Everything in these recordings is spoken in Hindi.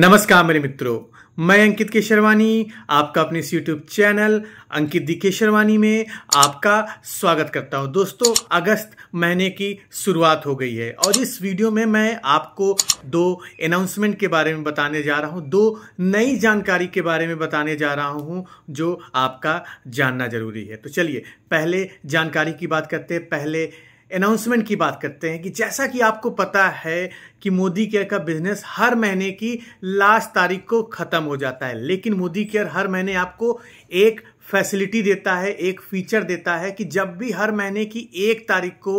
नमस्कार मेरे मित्रों मैं अंकित केशरवानी आपका अपने इस YouTube channel Ankit the Kesharwani में आपका स्वागत करता हूं दोस्तों अगस्त महीने की शुरुआत हो गई है और इस वीडियो में मैं आपको दो अनाउंसमेंट के बारे में बताने जा रहा हूं दो नई जानकारी के बारे में बताने जा रहा हूं जो आपका जानना जरूरी है तो चलिए पहले जानकारी की बात करते हैं पहले अनाउंसमेंट की बात करते हैं कि जैसा कि आपको पता है कि मोदी केयर का बिजनेस हर महीने की लास्ट तारीख को ख़त्म हो जाता है लेकिन मोदी केयर हर महीने आपको एक फैसिलिटी देता है एक फीचर देता है कि जब भी हर महीने की एक तारीख को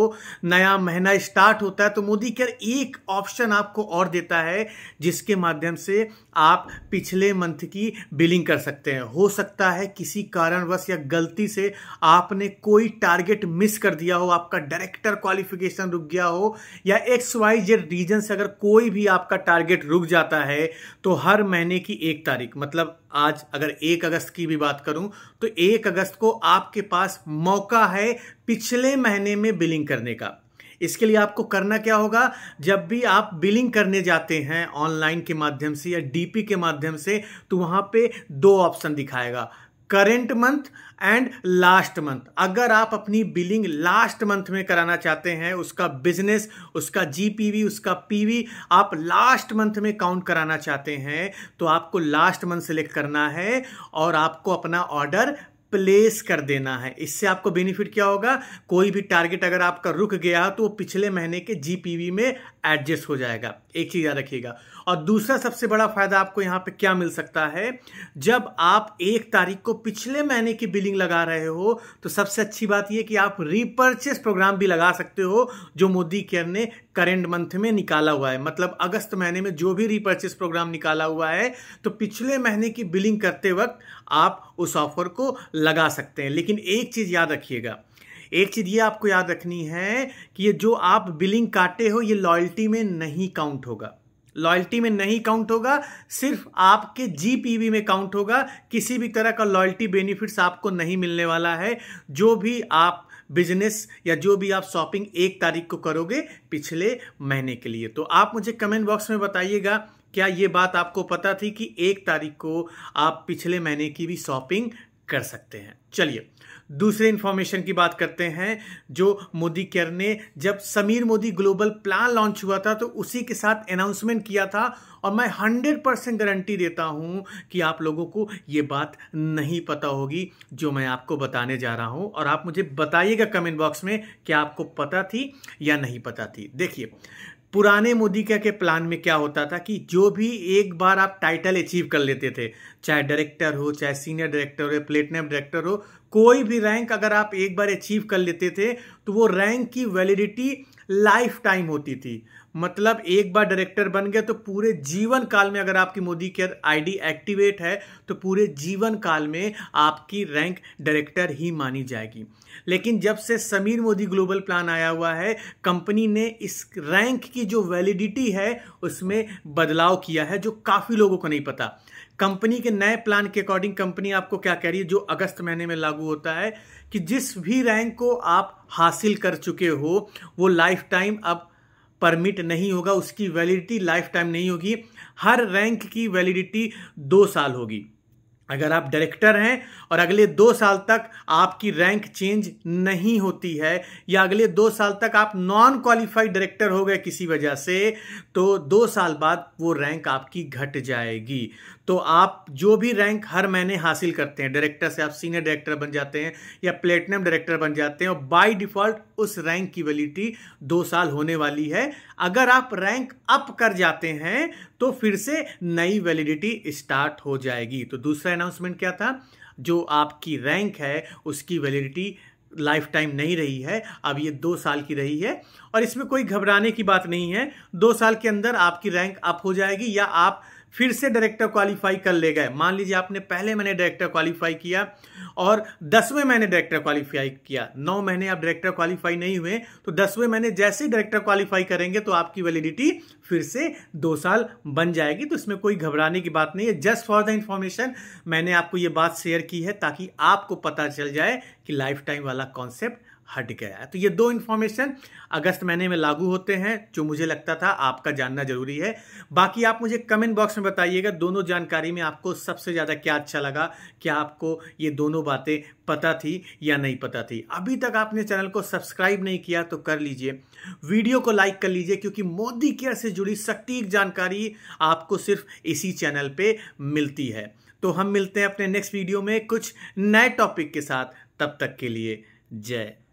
नया महीना स्टार्ट होता है तो मोदी केयर एक ऑप्शन आपको और देता है जिसके माध्यम से आप पिछले मंथ की बिलिंग कर सकते हैं हो सकता है किसी कारणवश या गलती से आपने कोई टारगेट मिस कर दिया हो आपका डायरेक्टर क्वालिफिकेशन रुक गया हो या एक्स वाई जेड रीजन से अगर कोई भी आपका टारगेट रुक जाता है तो हर महीने की एक तारीख मतलब आज अगर एक अगस्त की भी बात करूं तो एक अगस्त को आपके पास मौका है पिछले महीने में बिलिंग करने का इसके लिए आपको करना क्या होगा जब भी आप बिलिंग करने जाते हैं ऑनलाइन के माध्यम से या डीपी के माध्यम से तो वहां पे दो ऑप्शन दिखाएगा current month and last month अगर आप अपनी बिलिंग लास्ट मंथ में कराना चाहते हैं उसका बिजनेस उसका जीपीवी उसका पीवी आप लास्ट मंथ में काउंट कराना चाहते हैं तो आपको लास्ट मंथ सेलेक्ट करना है और आपको अपना ऑर्डर प्लेस कर देना है इससे आपको बेनिफिट क्या होगा कोई भी टारगेट अगर आपका रुक गया तो वो पिछले महीने के जीपीवी में एडजस्ट हो जाएगा एक चीज़ याद रखिएगा और दूसरा सबसे बड़ा फायदा आपको यहाँ पे क्या मिल सकता है जब आप एक तारीख को पिछले महीने की बिलिंग लगा रहे हो तो सबसे अच्छी बात यह कि आप रिपर्चेस प्रोग्राम भी लगा सकते हो जो मोदी केयर ने करेंट मंथ में निकाला हुआ है मतलब अगस्त महीने में जो भी रिपर्चेस प्रोग्राम निकाला हुआ है तो पिछले महीने की बिलिंग करते वक्त आप उस ऑफर को लगा सकते हैं लेकिन एक चीज़ याद रखिएगा एक चीज़ ये आपको याद रखनी है कि ये जो आप बिलिंग काटे हो ये लॉयल्टी में नहीं काउंट होगा लॉयल्टी में नहीं काउंट होगा सिर्फ आपके जीपीवी में काउंट होगा किसी भी तरह का लॉयल्टी बेनिफिट्स आपको नहीं मिलने वाला है जो भी आप बिजनेस या जो भी आप शॉपिंग एक तारीख को करोगे पिछले महीने के लिए तो आप मुझे कमेंट बॉक्स में बताइएगा क्या ये बात आपको पता थी कि एक तारीख को आप पिछले महीने की भी शॉपिंग कर सकते हैं चलिए दूसरे इंफॉर्मेशन की बात करते हैं जो मोदी केयर ने जब Sameer Modi global plan launch हुआ था तो उसी के साथ अनाउंसमेंट किया था और मैं हंड्रेड परसेंट गारंटी देता हूं कि आप लोगों को ये बात नहीं पता होगी जो मैं आपको बताने जा रहा हूं और आप मुझे बताइएगा कमेंट बॉक्स में क्या आपको पता थी या नहीं पता थी देखिए पुराने मोदी क्या के प्लान में क्या होता था कि जो भी एक बार आप टाइटल अचीव कर लेते थे चाहे डायरेक्टर हो चाहे सीनियर डायरेक्टर हो प्लेटनम डायरेक्टर हो कोई भी रैंक अगर आप एक बार अचीव कर लेते थे तो वो रैंक की वैलिडिटी लाइफ टाइम होती थी मतलब एक बार डायरेक्टर बन गए तो पूरे जीवन काल में अगर आपकी मोदी केयर आईडी एक्टिवेट है तो पूरे जीवन काल में आपकी रैंक डायरेक्टर ही मानी जाएगी लेकिन जब से समीर मोदी ग्लोबल प्लान आया हुआ है कंपनी ने इस रैंक की जो वैलिडिटी है उसमें बदलाव किया है जो काफ़ी लोगों को नहीं पता कंपनी के नए प्लान के अकॉर्डिंग कंपनी आपको क्या कह रही है जो अगस्त महीने में लागू होता है कि जिस भी रैंक को आप हासिल कर चुके हो वो लाइफ टाइम अब परमिट नहीं होगा उसकी वैलिडिटी लाइफ टाइम नहीं होगी हर रैंक की वैलिडिटी दो साल होगी अगर आप डायरेक्टर हैं और अगले दो साल तक आपकी रैंक चेंज नहीं होती है या अगले दो साल तक आप नॉन क्वालिफाइड डायरेक्टर हो गए किसी वजह से तो दो साल बाद वो रैंक आपकी घट जाएगी तो आप जो भी रैंक हर महीने हासिल करते हैं डायरेक्टर से आप सीनियर डायरेक्टर बन जाते हैं या प्लेटिनम डायरेक्टर बन जाते हैं और बाई डिफॉल्ट उस रैंक की वैलिडिटी दो साल होने वाली है अगर आप रैंक अप कर जाते हैं तो फिर से नई वैलिडिटी स्टार्ट हो जाएगी तो दूसरा अनाउंसमेंट क्या था जो आपकी रैंक है उसकी वैलिडिटी लाइफ टाइम नहीं रही है अब ये दो साल की रही है और इसमें कोई घबराने की बात नहीं है दो साल के अंदर आपकी रैंक अप हो जाएगी या आप फिर से डायरेक्टर क्वालिफाई कर ले गए मान लीजिए आपने पहले मैंने डायरेक्टर क्वालिफाई किया और दसवें मैंने डायरेक्टर क्वालिफाई किया नौ महीने आप डायरेक्टर क्वालिफाई नहीं हुए तो दसवें महीने जैसे ही डायरेक्टर क्वालिफाई करेंगे तो आपकी वैलिडिटी फिर से दो साल बन जाएगी तो इसमें कोई घबराने की बात नहीं है जस्ट फॉर द इंफॉर्मेशन मैंने आपको ये बात शेयर की है ताकि आपको पता चल जाए कि लाइफ टाइम वाला कॉन्सेप्ट हट गया है तो ये दो इन्फॉर्मेशन अगस्त महीने में लागू होते हैं जो मुझे लगता था आपका जानना जरूरी है बाकी आप मुझे कमेंट बॉक्स में बताइएगा दोनों जानकारी में आपको सबसे ज़्यादा क्या अच्छा लगा क्या आपको ये दोनों बातें पता थी या नहीं पता थी अभी तक आपने चैनल को सब्सक्राइब नहीं किया तो कर लीजिए वीडियो को लाइक कर लीजिए क्योंकि मोदी केयर से जुड़ी सटीक जानकारी आपको सिर्फ इसी चैनल पे मिलती है तो हम मिलते हैं अपने नेक्स्ट वीडियो में कुछ नए टॉपिक के साथ तब तक के लिए जय